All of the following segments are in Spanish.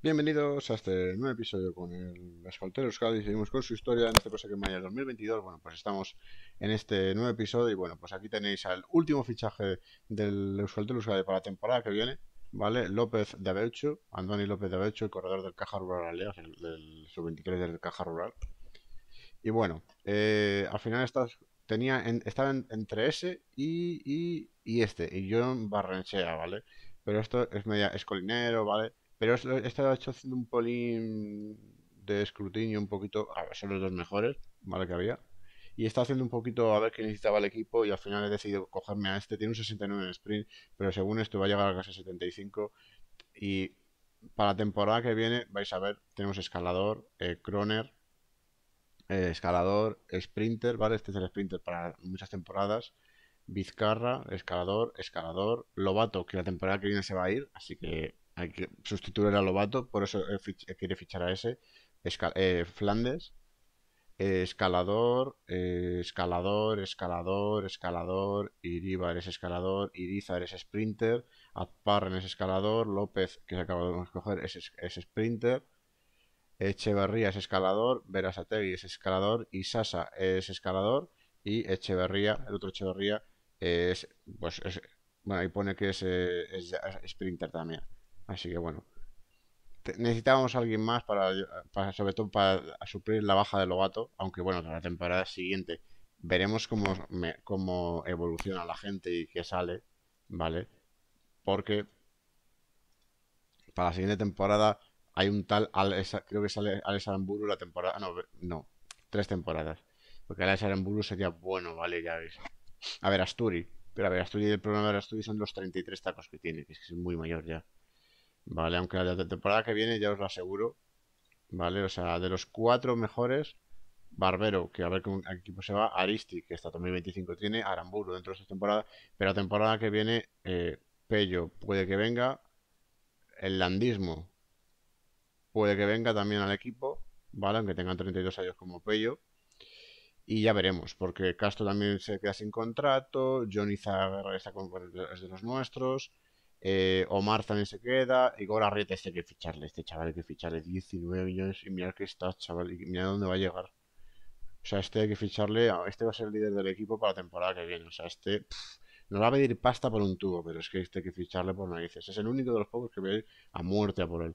Bienvenidos a este nuevo episodio con el escoltero Euskadi. Seguimos con su historia en este Cosa que del 2022. Bueno, pues estamos en este nuevo episodio y bueno, pues aquí tenéis al último fichaje del escoltero Euskadi para la temporada que viene. ¿Vale? López de Abeucho, Andoni López de Abeucho, el corredor del Caja Rural Aleas, el, del sub-23 del Caja Rural. Y bueno, eh, al final estas, tenía en, estaban entre ese y, y, este, y John Barrenchea, ¿vale? Pero esto es media, es colinero, ¿vale? Pero he estado haciendo un polín de escrutinio un poquito. A ver, son los dos mejores, ¿vale? Que había. Y está haciendo un poquito a ver qué necesitaba el equipo y al final he decidido cogerme a este. Tiene un 69 en sprint, pero según esto va a llegar a casi 75. Y para la temporada que viene, vais a ver, tenemos escalador, eh, croner, eh, escalador, sprinter, ¿vale? Este es el sprinter para muchas temporadas. Vizcarra, escalador, escalador, Lobato, que la temporada que viene se va a ir, así que hay que sustituir a Lobato, por eso eh, quiere fichar a ese. Eh, Flandes, eh, escalador, escalador, escalador, escalador, Iribar es escalador, Iriza es sprinter, Azparren es escalador, López, que se acaba de escoger, es, sprinter, Echeverría es escalador, Verasategui es escalador, y Sasa es escalador, y Echeverría, el otro Echeverría, es, pues, es, bueno, ahí pone que es sprinter también. Así que bueno. Necesitábamos a alguien más para, sobre todo para suplir la baja de Logato aunque bueno, para la temporada siguiente veremos cómo, cómo evoluciona la gente y qué sale, ¿vale? Porque para la siguiente temporada hay un tal creo que sale Alex la temporada, ah, no, no, tres temporadas. Porque Alex Aramburu sería bueno, ¿vale? Ya ves A ver, Asturi. Pero a ver, Asturi, el problema de Asturi son los 33 tacos que tiene, Es que es muy mayor ya. ¿vale? Aunque la temporada que viene, ya os lo aseguro, ¿vale? O sea, de los cuatro mejores, Barbero, que a ver un equipo se va, Aristi, que está 2025 tiene, Aramburu dentro de esta temporada, pero la temporada que viene, eh, Pello puede que venga, el Landismo puede que venga también al equipo, ¿vale? Aunque tengan 32 años como Pello. Y ya veremos, porque Castro también se queda sin contrato, Johnny Zagarra está con, es de los nuestros, eh, Omar también se queda. Igor Arriete este hay que ficharle, este chaval hay que ficharle 19 millones y mirad que está, chaval, y mirad dónde va a llegar. O sea, este hay que ficharle, ah, este va a ser el líder del equipo para la temporada que viene. O sea, este no va a pedir pasta por un tubo, pero es que este hay que ficharle por narices. Es el único de los pocos que ve a muerte a por él.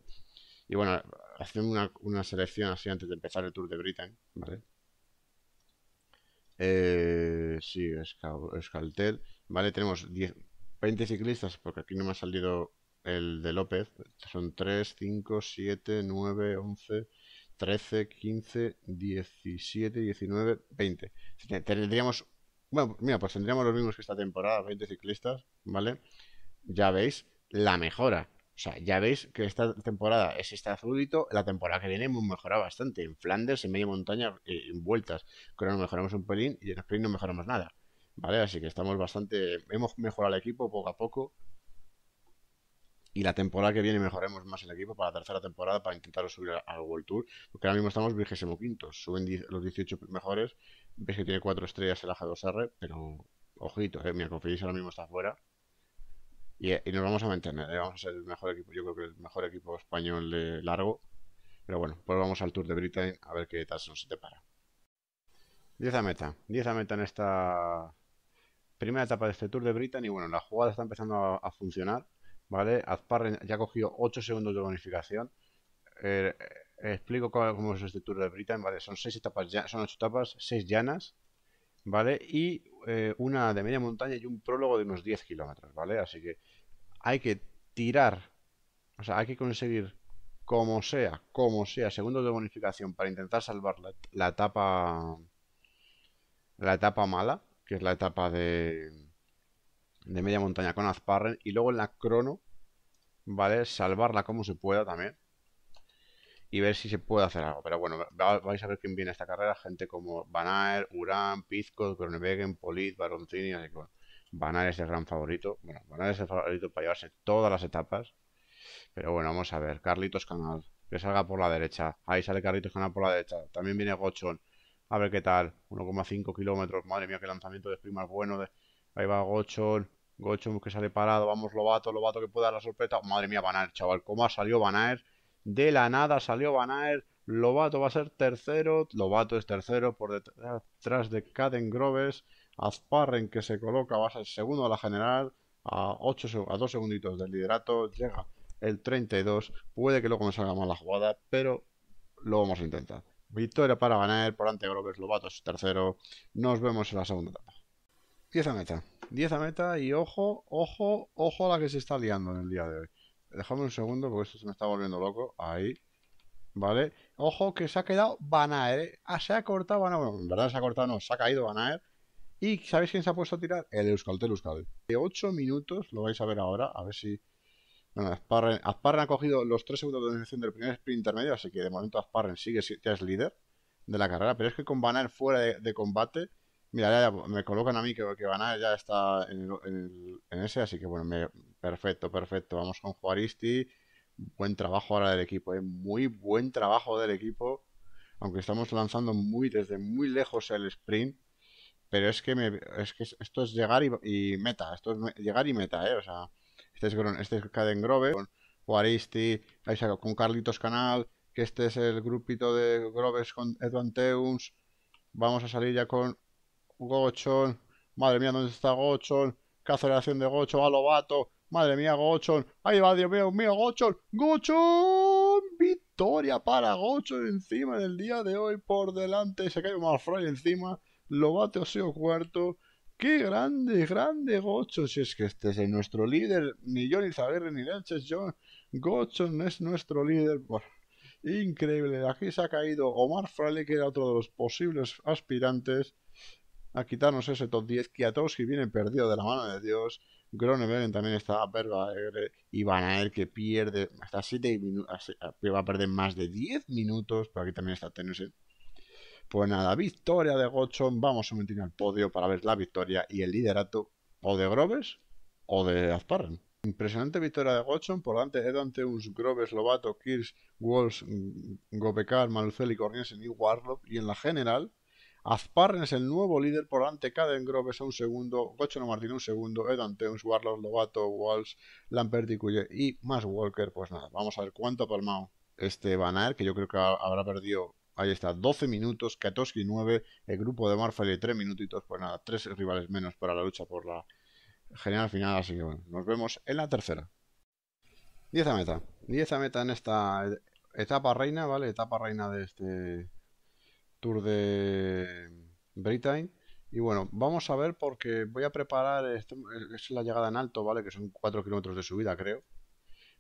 Y bueno, Hacen una, selección así antes de empezar el Tour de Britain, ¿vale? Eh, sí, Escaltel. Vale, tenemos 10, 20 ciclistas, porque aquí no me ha salido el de López. Son 3, 5, 7, 9, 11, 13, 15, 17, 19, 20. Tendríamos, bueno, mira, pues tendríamos los mismos que esta temporada, 20 ciclistas, ¿vale? Ya veis la mejora. O sea, ya veis que esta temporada es este azulito, la temporada que viene hemos mejorado bastante. En Flandes, en media montaña, eh, en vueltas. Creo que nos mejoramos un pelín y en sprint no mejoramos nada. ¿Vale? Así que estamos bastante. Hemos mejorado el equipo poco a poco. Y la temporada que viene mejoremos más el equipo para la tercera temporada para intentar subir al World Tour. Porque ahora mismo estamos vigésimo quinto. Suben los 18 mejores. Ves que tiene cuatro estrellas el AG2R, pero ojito, eh, mira, ahora mismo está fuera. Y, nos vamos a mantener, eh, vamos a ser el mejor equipo, yo creo que el mejor equipo español de largo. Pero bueno, pues vamos al Tour de Britain a ver qué tal se nos depara. 10 a meta, 10 a meta en esta Primera etapa de este Tour de Britain y bueno, la jugada está empezando a, funcionar, ¿vale? Azparren ya ha cogido 8 segundos de bonificación. Eh, eh, explico cómo, es este Tour de Britain, ¿vale? Son 6 etapas, son 8 etapas, 6 llanas, ¿vale? Y eh, una de media montaña y un prólogo de unos 10 kilómetros, ¿vale? Así que hay que tirar, o sea, hay que conseguir como sea, como sea, segundos de bonificación para intentar salvar la etapa la etapa mala, que es la etapa de, de media montaña con Azparren. Y luego en la crono, ¿vale? Salvarla como se pueda también. Y ver si se puede hacer algo. Pero bueno, vais a ver quién viene a esta carrera. Gente como Van Aert, Urán, Pizco, Kronewegen, Polit, Barontini, así que es el gran favorito. Bueno, Van es el favorito para llevarse todas las etapas. Pero bueno, vamos a ver. Carlitos Canal, que salga por la derecha. Ahí sale Carlitos Canal por la derecha. También viene Gochón. A ver qué tal. 1,5 kilómetros. Madre mía, qué lanzamiento de sprint más bueno. Ahí va Gochon. Gochon que sale parado. Vamos, Lobato. Lobato que puede dar la sorpresa. Madre mía, Banaer, chaval. ¿Cómo ha salido Banaer? De la nada salió Banaer. Lobato va a ser tercero. Lobato es tercero por detrás de Caden Groves. Azparren que se coloca va a ser segundo a la general. A, 8, a segunditos del liderato. Llega el 32. Puede que luego me salga mal la jugada, pero lo vamos a intentar. Victoria para Banaer, por ante Grover Lobatos, tercero. Nos vemos en la segunda etapa. Diez a meta. 10 a meta y ojo, ojo, ojo a la que se está liando en el día de hoy. Déjame un segundo porque esto se me está volviendo loco. Ahí. ¿Vale? Ojo que se ha quedado Banaer. ¿eh? Ah, se ha cortado Banaer. Bueno, en verdad se ha cortado, no, se ha caído Banaer. ¿Y sabéis quién se ha puesto a tirar? El Euskaltel Euskal. De ocho minutos, lo vais a ver ahora, a ver si bueno, ha cogido los tres segundos de dominación del primer sprint intermedio, así que de momento Asparren sigue, ya es líder de la carrera, pero es que con Banar fuera de, combate, mira, ya, me colocan a mí que, que ya está en, ese, así que bueno, perfecto, perfecto, vamos con Juaristi, buen trabajo ahora del equipo, eh, muy buen trabajo del equipo, aunque estamos lanzando muy desde muy lejos el sprint, pero es que, es que esto es llegar y, meta, esto es llegar y meta, eh, o sea este es, este Caden Grove, con Juaristi, con Carlitos Canal, que este es el grupito de Groves con Edwanteuns. Vamos a salir ya con Gochon. Madre mía, ¿dónde está Gochon? Qué aceleración de Gochon, a Lobato. Madre mía, Gochon. Ahí va, Dios mío, mío, Gochon. Gochon. Victoria para Gochon encima en el día de hoy por delante. Se cae Malfroy encima. Lobato ha sido cuarto. Qué grande, grande Gocho, si es que este es nuestro líder, ni yo ni Zaguerre ni Lanches, yo Gocho es nuestro líder. por increíble, aquí se ha caído Omar Frale, que era otro de los posibles aspirantes a quitarnos ese top 10. Kiatowski viene perdido de la mano de Dios. Gronebergen también está alegre. y Van que pierde hasta 7 minutos, va a perder más de 10 minutos, pero aquí también está Tennyson. Pues nada, victoria de Gochon. vamos a meter al podio para ver la victoria y el liderato o de Groves o de Azparren. Impresionante victoria de Gochon por delante Edanteus, Groves, Lobato, Kirsch, Walsh, mm, Gopekar, Feli, Corniesen y Warlock. Y en la general, Azparren es el nuevo líder por delante Caden Groves a un segundo, Gochon Martín un segundo, Edanteus, eh, Warlock, Lobato, Walsh, y y más Walker. Pues nada, vamos a ver cuánto ha palmado este Van que yo creo que habrá perdido Ahí está, 12 minutos, y 9, el grupo de de 3 minutitos, pues nada, 3 rivales menos para la lucha por la general final, así que bueno, nos vemos en la tercera. 10 a meta, 10 a meta en esta etapa reina, ¿vale? Etapa reina de este Tour de Britain. Y bueno, vamos a ver porque voy a preparar, este, es la llegada en alto, ¿vale? Que son 4 kilómetros de subida, creo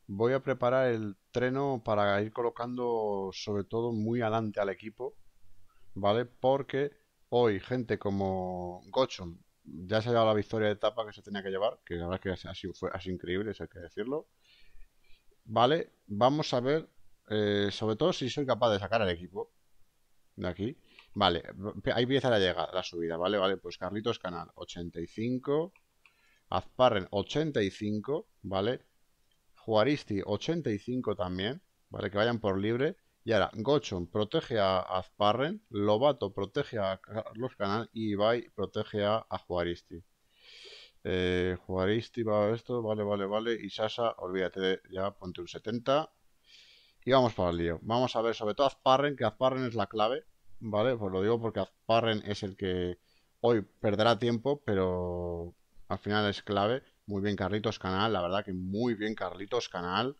voy a preparar el treno para ir colocando sobre todo muy adelante al equipo, ¿vale? Porque hoy gente como Gochon ya se ha llevado la victoria de etapa que se tenía que llevar, que la verdad es que ha fue, así increíble, eso hay que decirlo, ¿vale? Vamos a ver, eh, sobre todo si soy capaz de sacar al equipo de aquí. Vale, ahí empieza la llegada, la subida, ¿vale? Vale, pues Carlitos Canal, 85. Azparren, 85, ¿vale? Juaristi 85 también, ¿vale? Que vayan por libre. Y ahora, Gochon protege a Azparren, Lobato protege a Carlos Canal y Ibai protege a, Juaristi. Eh, Juaristi va a esto, vale, vale, vale. Y Sasa, olvídate, de, ya ponte un 70. Y vamos para el lío. Vamos a ver sobre todo Azparren, que Azparren es la clave, ¿vale? Pues lo digo porque Azparren es el que hoy perderá tiempo, pero al final es clave. Muy bien Carlitos Canal, la verdad que muy bien Carlitos Canal.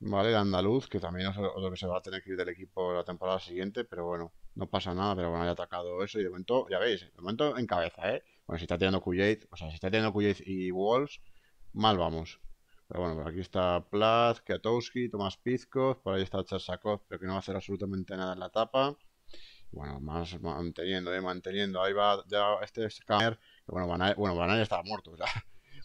Vale, el andaluz, que también es otro que se va a tener que ir del equipo la temporada siguiente, pero bueno, no pasa nada, pero bueno, Ha atacado eso y de momento, ya veis, de momento en cabeza, ¿eh? Bueno, si está tirando Kujait o sea, si está tirando Kujait y Wolves, mal vamos. Pero bueno, pues aquí está Plath, Kiatowski, Tomás Pizkov, por ahí está Charsakov, pero que no va a hacer absolutamente nada en la etapa. Bueno, más manteniendo, y eh, manteniendo. Ahí va ya este Scanner. Bueno, bueno, Van estaba muerto. O sea,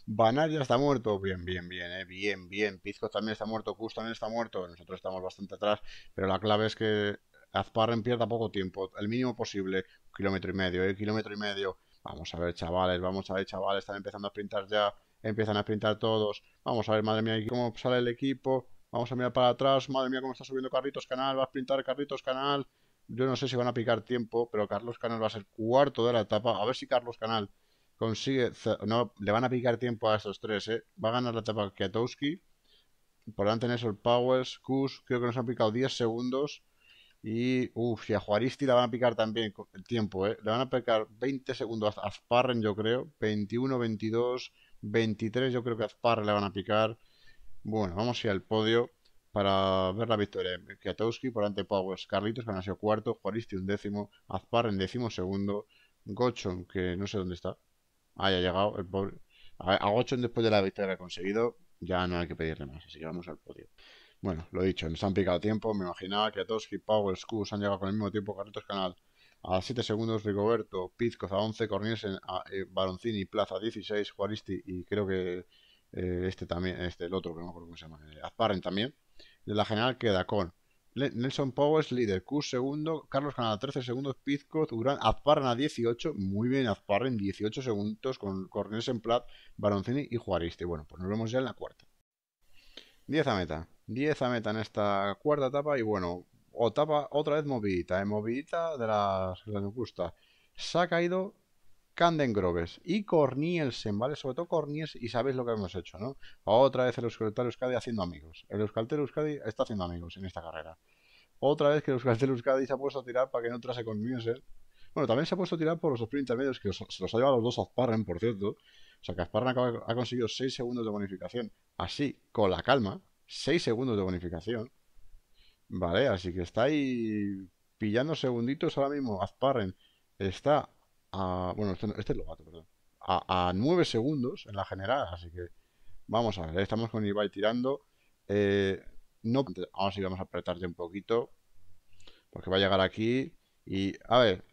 Banar ya está muerto. Bien, bien, bien, eh. bien, bien. Pizco también está muerto. Cus también está muerto. Nosotros estamos bastante atrás. Pero la clave es que Azparren pierda poco tiempo. El mínimo posible. kilómetro y medio, eh. Kilómetro y medio. Vamos a ver, chavales. Vamos a ver, chavales. Están empezando a pintar ya. Empiezan a pintar todos. Vamos a ver, madre mía, cómo sale el equipo. Vamos a mirar para atrás. Madre mía, cómo está subiendo Carritos Canal. Va a pintar Carritos Canal. Yo no sé si van a picar tiempo, pero Carlos Canal va a ser cuarto de la etapa. A ver si Carlos Canal consigue. No, le van a picar tiempo a estos tres, ¿eh? Va a ganar la etapa Kwiatowski. Por delante el Powers, Kus, creo que nos han picado 10 segundos. Y, uff, y a Juaristi la van a picar también el tiempo, ¿eh? Le van a picar 20 segundos a Azparren, yo creo. 21, 22, 23, yo creo que a Azparren le van a picar. Bueno, vamos a ir al podio para ver la victoria. Kwiatowski por delante Powers, Carlitos que han sido cuarto, Juaristi un décimo, Azparren décimo segundo, Gochon que no sé dónde está, Ah, ha llegado el pobre. A 8 después de la victoria conseguido, ya no hay que pedirle más, así que vamos al podio. Bueno, lo dicho, nos han picado tiempo. Me imaginaba que a Toski, Powell, Scus han llegado con el mismo tiempo. Carretos Canal a 7 segundos, Rigoberto, Pizcoza a 11, Cornielsen, a, eh, Baroncini, Plaza 16, Juaristi y creo que eh, este también, este el otro, que no me acuerdo cómo se llama, eh, también. De la general queda con Nelson Powers líder, Q segundo, Carlos Canada 13 segundos, Pizco, Durán, Azparren a 18, muy bien en 18 segundos con Cornelis en Plat, Baroncini y Juariste. Bueno, pues nos vemos ya en la cuarta. 10 a meta, 10 a meta en esta cuarta etapa y bueno, otra vez movidita, ¿eh? movidita de las que nos gusta. Se ha caído Groves y Cornielsen, ¿vale? Sobre todo Cornielsen, y sabéis lo que hemos hecho, ¿no? Otra vez el Euskaltel Euskadi haciendo amigos. El Euskaltel Euskadi está haciendo amigos en esta carrera. Otra vez que el Euskaltel Euskadi se ha puesto a tirar para que no trase Cornielsen. ¿eh? Bueno, también se ha puesto a tirar por los sprints intermedios, que se los ha llevado los dos Azparren, por cierto. O sea, que Azparren ha conseguido 6 segundos de bonificación. Así, con la calma, 6 segundos de bonificación. Vale, así que está ahí pillando segunditos ahora mismo. Azparren está bueno, este, es este Lobato, perdón. A, 9 segundos en la general, así que vamos a ver. ¿eh? Estamos con Ibai tirando. Eh, no, vamos a apretarte un poquito. Porque va a llegar aquí. Y a ver,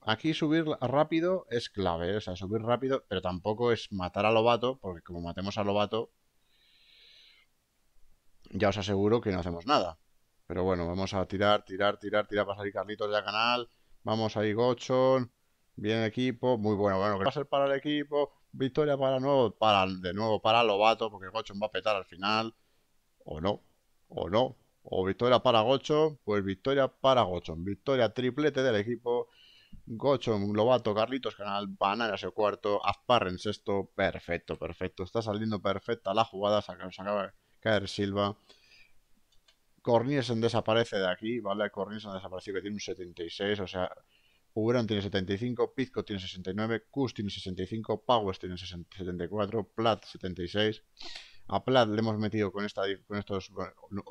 aquí subir rápido es clave. ¿eh? O sea, subir rápido, pero tampoco es matar a Lobato. Porque como matemos a Lobato, ya os aseguro que no hacemos nada. Pero bueno, vamos a tirar, tirar, tirar, tirar para salir Carlitos de canal. Vamos ahí, Gochon. Bien equipo, muy bueno, bueno, que va a ser para el equipo, victoria para nuevo, para de nuevo para Lobato, porque Gochon va a petar al final, o no, o no, o victoria para Gocho pues victoria para Gochon, victoria triplete del equipo, Gochon, Lobato, Carlitos, Canal, Bananas el cuarto, Azparren sexto, perfecto, perfecto, está saliendo perfecta la jugada, se acaba de caer Silva. Cornielsen desaparece de aquí, ¿vale? Cornielsen desapareció que tiene un 76, o sea, Uberon tiene 75, Pizco tiene 69, Kuz tiene 65, Powers tiene 74, Plat 76. A Plat le hemos metido con, estos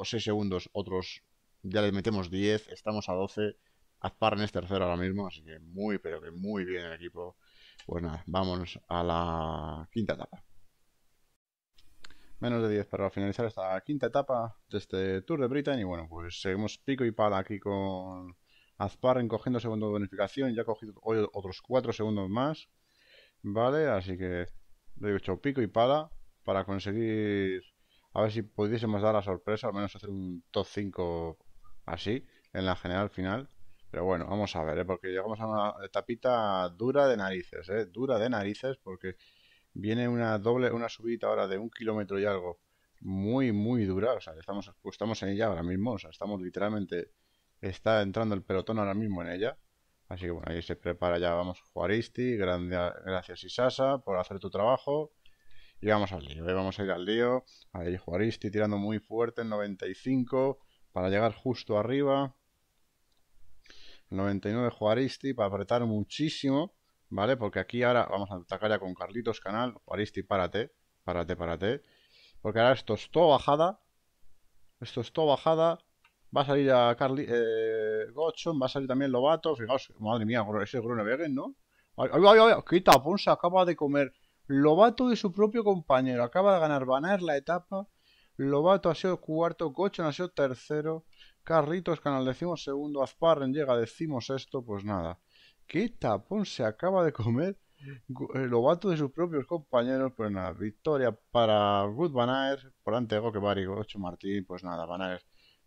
6 segundos otros, ya le metemos 10, estamos a 12. Azparren es tercero ahora mismo, así que muy, pero que muy bien el equipo. Pues nada, vámonos a la quinta etapa. Menos de 10 para finalizar esta quinta etapa de este Tour de Britain. Y bueno, pues seguimos pico y pala aquí con Azparren cogiendo segundo de bonificación, ya ha cogido otros 4 segundos más. Vale, así que he hecho pico y pala para conseguir a ver si pudiésemos dar la sorpresa, al menos hacer un top 5 así en la general final. Pero bueno, vamos a ver, ¿eh? porque llegamos a una tapita dura de narices, ¿eh? dura de narices, porque viene una doble, una subida ahora de un kilómetro y algo muy, muy dura. O sea, estamos, pues, estamos en ella ahora mismo, o sea, estamos literalmente Está entrando el pelotón ahora mismo en ella. Así que bueno, ahí se prepara ya, vamos, Juaristi, gracias Isasa por hacer tu trabajo. Y vamos al lío, eh, vamos a ir al lío. Ahí Juaristi tirando muy fuerte en 95 para llegar justo arriba. 99 Juaristi para apretar muchísimo, ¿vale? Porque aquí ahora vamos a atacar ya con Carlitos Canal. Juaristi, párate, párate, párate. Porque ahora esto es todo bajada. Esto es todo bajada. Va a salir a Carly, eh, va a salir también Lobato. Fijaos, madre mía, ese Grunewagen, ¿no? ¡Ay, ay, ay! tapón se acaba de comer! Lobato de su propio compañero. Acaba de ganar Banaer la etapa. Lobato ha sido cuarto, Gochon ha sido tercero. Carritos Canal decimos segundo, Azparren llega decimos esto, pues nada. ¿Qué tapón se acaba de comer? Eh, Lobato de sus propios compañeros, pues nada, victoria para Good Van por ante Gokebari, Gochon, Martín, pues nada, Van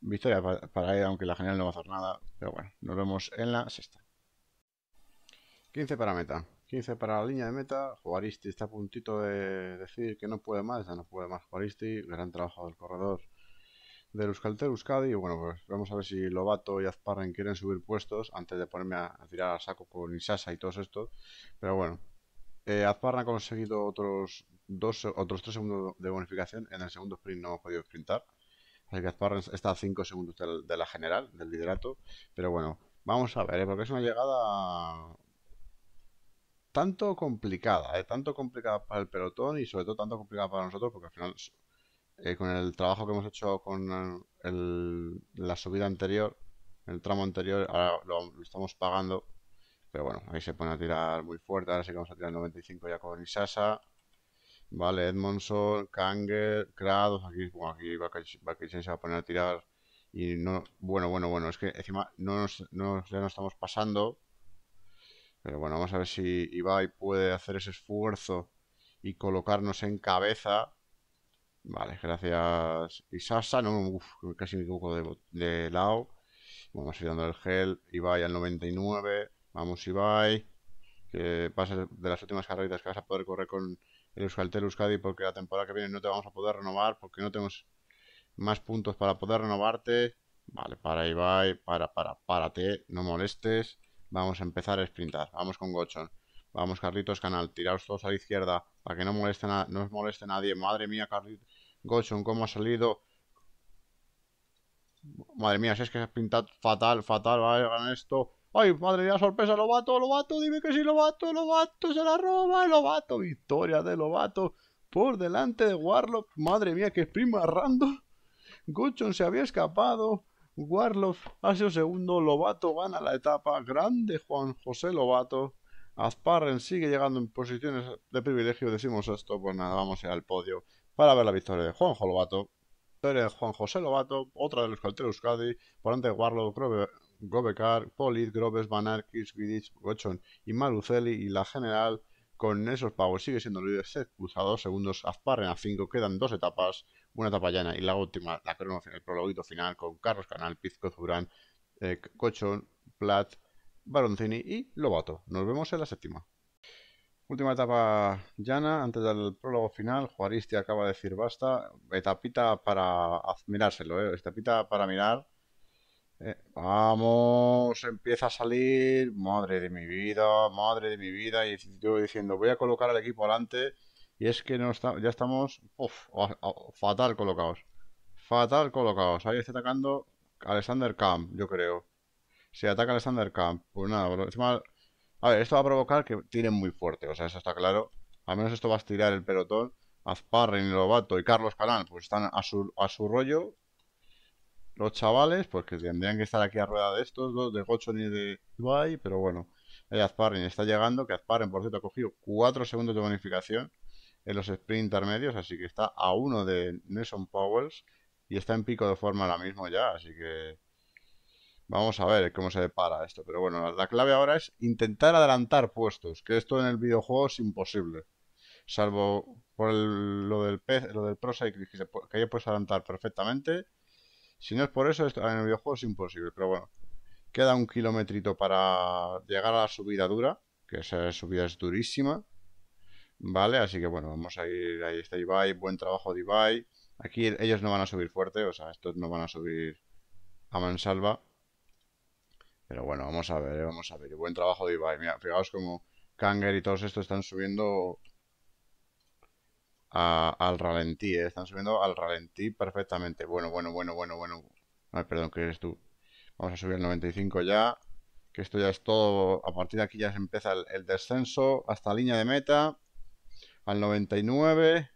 Victoria para, para aunque la genial no va a hacer nada. Pero bueno, nos vemos en la sexta. 15 para meta. 15 para la línea de meta. Juaristi está a puntito de decir que no puede más. Ya no puede más Juaristi. Gran trabajo del corredor del Euskaltel Euskadi. Y bueno, pues vamos a ver si Lobato y Azparren quieren subir puestos antes de ponerme a, tirar a saco con Isasa y todos estos. Pero bueno, eh, Azparren ha conseguido otros, dos, otros 3 segundos de bonificación. En el segundo sprint no ha podido sprintar. El está a 5 segundos de la general, del liderato. Pero bueno, vamos a ver, ¿eh? porque es una llegada tanto complicada, ¿eh? tanto complicada para el pelotón y sobre todo tanto complicada para nosotros, porque al final, eh, con el trabajo que hemos hecho con la subida anterior, el tramo anterior, ahora lo, estamos pagando. Pero bueno, ahí se pone a tirar muy fuerte. Ahora sí que vamos a tirar 95 ya con Isasa. Vale, Edmondson, Kanger, Krados, aquí, bueno, se va a poner a tirar y no, bueno, bueno, bueno, es que encima no no, ya nos estamos pasando, pero bueno, vamos a ver si Ibai puede hacer ese esfuerzo y colocarnos en cabeza. Vale, gracias Isasa, no, casi me equivoco de, de lado. Vamos a ir dando el gel, Ibai al 99, vamos Ibai, que pases de las últimas carreras que vas a poder correr con el Euskaltel Euskadi porque la temporada que viene no te vamos a poder renovar porque no tenemos más puntos para poder renovarte. Vale, para ahí va para, para, párate, no molestes. Vamos a empezar a sprintar. Vamos con Gochon. Vamos, Carlitos Canal, tiraos todos a la izquierda para que no, moleste no os moleste nadie. Madre mía, Carlitos. Gochon, ¿cómo ha salido? Madre mía, si es que se ha pintado fatal, fatal, vale, ganar esto. Ay, madre mía, sorpresa, Lobato, Lobato, dime que sí, Lobato, Lobato, se la roba, Lobato, victoria de Lobato por delante de Warlock. Madre mía, que prima rando! Guchon se había escapado. Warlock ha sido segundo. Lobato gana la etapa. Grande Juan José Lobato. Azparren sigue llegando en posiciones de privilegio. Decimos esto, pues nada, vamos a ir al podio para ver la victoria de Juanjo Lobato. Victoria de Juan José Lobato, otra de los carteros Euskadi. Por delante de Warlock, creo que Gobekar, Polit, Grobes, Banarkis, Gridich, Gochon y Marucelli y la general con esos pagos sigue siendo líder set, a dos segundos, Azparren a cinco, quedan dos etapas, una etapa llana y la última, la crono, el prologuito final con Carlos Canal, Pizco Zurán, Cochon, eh, Platt, Baroncini y Lobato. Nos vemos en la séptima. Última etapa llana, antes del prólogo final, Juaristi acaba de decir basta, etapita para mirárselo eh. etapita para mirar eh, vamos, empieza a salir, madre de mi vida, madre de mi vida, y yo diciendo, voy a colocar al equipo adelante, y es que no está, ya estamos fatal colocados, fatal colocados, ahí está atacando Alexander Camp, yo creo, Se ataca Alexander Camp, pues nada, a ver, esto va a provocar que tiren muy fuerte, o sea, eso está claro, al menos esto va a estirar el pelotón, Azparren, Lobato y Carlos Canal, pues están a su, a su rollo, los chavales, pues que tendrían que estar aquí a rueda de estos dos, de Gochon ni de Dubai, pero bueno, Azparren está llegando, que Azparren, por cierto, ha cogido 4 segundos de bonificación en los sprint intermedios, así que está a uno de Nelson Powells y está en pico de forma ahora mismo ya, así que vamos a ver cómo se depara esto, pero bueno, la, clave ahora es intentar adelantar puestos, que esto en el videojuego es imposible, salvo por lo del pez, lo del Pro que, se, que puedes adelantar perfectamente si no es por eso, en el videojuego es imposible. Pero bueno, queda un kilometrito para llegar a la subida dura, que esa subida es durísima. Vale, así que bueno, vamos a ir. Ahí está Ibai, buen trabajo de Ibai. Aquí ellos no van a subir fuerte, o sea, estos no van a subir a mansalva. Pero bueno, vamos a ver, eh, vamos a ver. Buen trabajo de Ibai. Mira, fijaos como Kanger y todos estos están subiendo al ralentí, ¿eh? están subiendo al ralentí perfectamente. Bueno, bueno, bueno, bueno, bueno. Ay, perdón, que eres tú? Vamos a subir al 95 ya. Que esto ya es todo. A partir de aquí ya se empieza el, descenso hasta línea de meta. Al 99.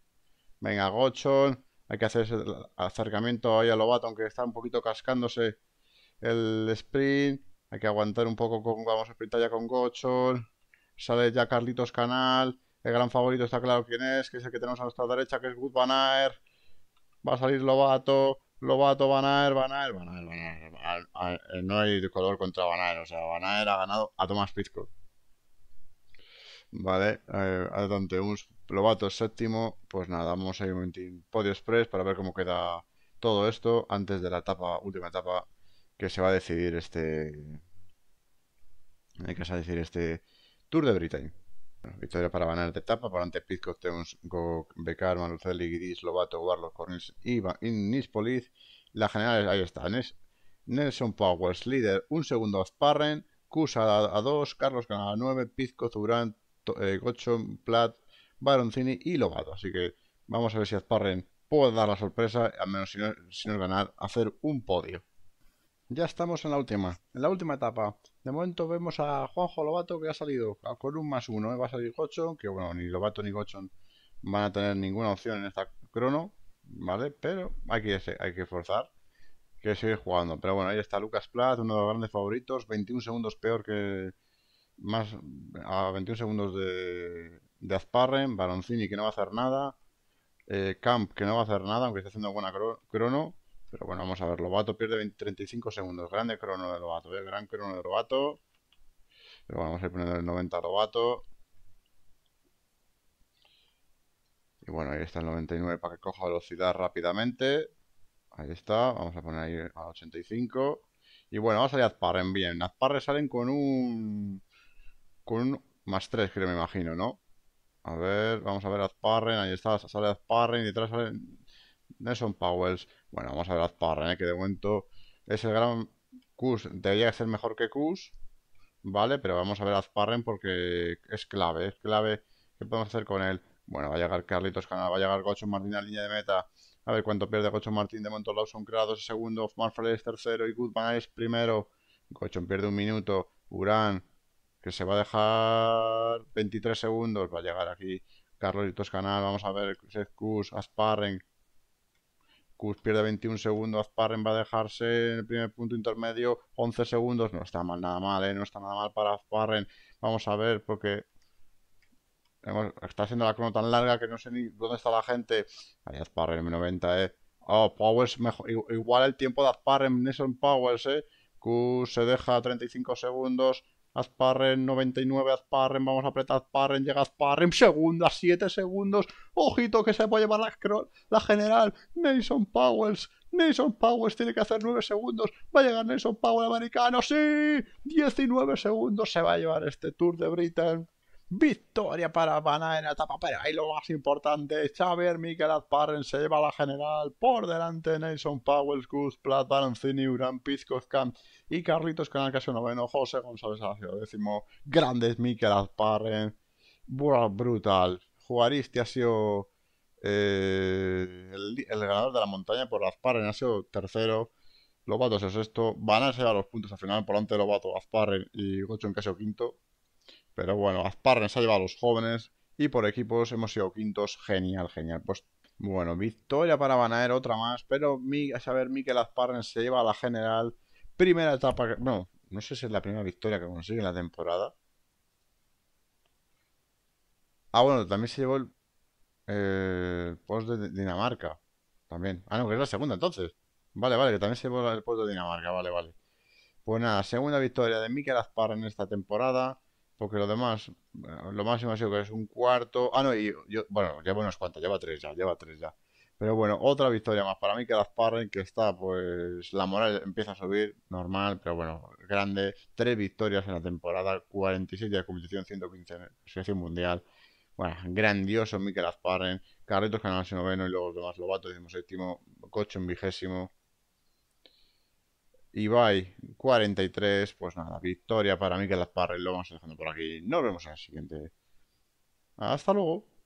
Venga, gocho, Hay que hacer el acercamiento ahí a Lobato, aunque está un poquito cascándose el sprint. Hay que aguantar un poco con. Vamos a sprintar ya con Gochon. Sale ya Carlitos Canal gran favorito está claro quién es, que es el que tenemos a nuestra derecha, que es Good Van Va a salir Lobato, Lobato, Van Banaer Van No hay color contra Van o sea, Van ha ganado a Thomas Pitco Vale, eh, un Lobato séptimo. Pues nada, vamos a ir un podio express para ver cómo queda todo esto antes de la etapa, última etapa que se va a decidir este. Eh, que se va a decidir este Tour de Britain. Victoria para ganar de etapa, por ante Pitcock, Teuns, Gok, Becar, Manuel Lobato, Barlos, Cornels y Nispoliz. La general, ahí está, Nelson Powers, líder, un segundo Azparren, Kusa a dos, Carlos Canal a nueve, Pizco, Zurán, eh, Gocho, Plat, Baroncini y Lobato. Así que vamos a ver si Azparren puede dar la sorpresa, al menos si no, es ganar, hacer un podio. Ya estamos en la última, en la última etapa de momento vemos a Juanjo Lobato que ha salido con un más uno. ¿eh? Va a salir Gochon, que bueno, ni Lobato ni Gochon van a tener ninguna opción en esta crono, ¿vale? Pero hay que, hay que forzar que sigue jugando. Pero bueno, ahí está Lucas Plath, uno de los grandes favoritos, 21 segundos peor que más a 21 segundos de, Azparren, Baroncini que no va a hacer nada, Camp eh, que no va a hacer nada, aunque esté haciendo buena crono, pero bueno, vamos a ver. Lobato pierde 35 segundos. Grande crono de Lobato, ¿eh? Gran crono de Lobato. Pero bueno, vamos a ir poniendo el 90 a Lobato. Y bueno, ahí está el 99 para que coja velocidad rápidamente. Ahí está. Vamos a poner ahí a 85. Y bueno, vamos a ir a Azparren bien. Azparren salen con un... Con un más 3, creo, me imagino, ¿no? A ver, vamos a ver Azparren. Ahí está, sale Azparren. Y detrás salen... Nelson Powells. Bueno, vamos a ver Azparren, ¿eh? que de momento es el gran Kuz. debería ser mejor que Kuz, ¿vale? Pero vamos a ver a Azparren porque es clave, es clave. ¿Qué podemos hacer con él? Bueno, va a llegar Carlitos Canal, va a llegar Gocho Martín a línea de meta. A ver cuánto pierde Gocho Martín. De momento Lawson creados segundo, Manfred es tercero y Goodman es primero. Gochon pierde un minuto. Urán, que se va a dejar 23 segundos. Va a llegar aquí Carlitos Canal. Vamos a ver es Kus, Kuz pierde 21 segundos, Azparren va a dejarse en el primer punto intermedio 11 segundos, no está mal, nada mal, ¿eh? no está nada mal para Azparren. vamos a ver, porque está haciendo la crono tan larga que no sé ni dónde está la gente, ahí m 90, eh. Oh, Powers, mejor, igual el tiempo de Azparren. Nelson Powers, eh. Kuz se deja 35 segundos, Azparren, 99, Azparren, vamos a apretar Asparren, llega Azparren, segunda, 7 segundos, ojito que se puede llevar la, la general, Nason Powers, Nason Powers tiene que hacer 9 segundos. Va a llegar Nason Powell americano. ¡Sí! 19 segundos se va a llevar este Tour de Britain. Victoria para Bana en la etapa, pero ahí lo más importante, Xavier Miquel Azparren se lleva la general, por delante Nelson Powell, Cruz, Plat, Cini, Urán, Pizkozcan y Carlitos el caso noveno, José González sido décimo, grandes Miquel Azparren, brutal, Juaristi ha sido eh, el, ganador de la montaña por Azparren, ha sido tercero, Lobato es sexto, Van se lleva los puntos al final, por delante Lobato, Azparren y Gocho en caso quinto, pero bueno, Azparren se ha llevado a los jóvenes y por equipos hemos sido quintos. Genial, genial. Pues bueno, victoria para Banaer, otra más. Pero a saber, Mikel Azparren se lleva a la general. Primera etapa, No, no sé si es la primera victoria que consigue en la temporada. Ah, bueno, también se llevó el, post de Dinamarca. También. Ah, no, que es la segunda entonces. Vale, vale, que también se llevó el post de Dinamarca. Vale, vale. Pues nada, segunda victoria de Mikel Azparren esta temporada porque lo demás, eh, lo máximo ha sido que es un cuarto. Ah, no, y yo, bueno, lleva unos cuantos, lleva tres ya, lleva tres ya. Pero bueno, otra victoria más para mí que que está, pues la moral empieza a subir, normal, pero bueno, grande. Tres victorias en la temporada, 46 de competición, 115 en selección mundial. Bueno, grandioso Mikel Azparren, Carritos Canal noveno y luego los demás Lobato, decimos séptimo, coche en vigésimo, Ibai 43, pues nada, victoria para mí Que las Azparre, lo vamos dejando por aquí. Nos vemos en el siguiente. Hasta luego.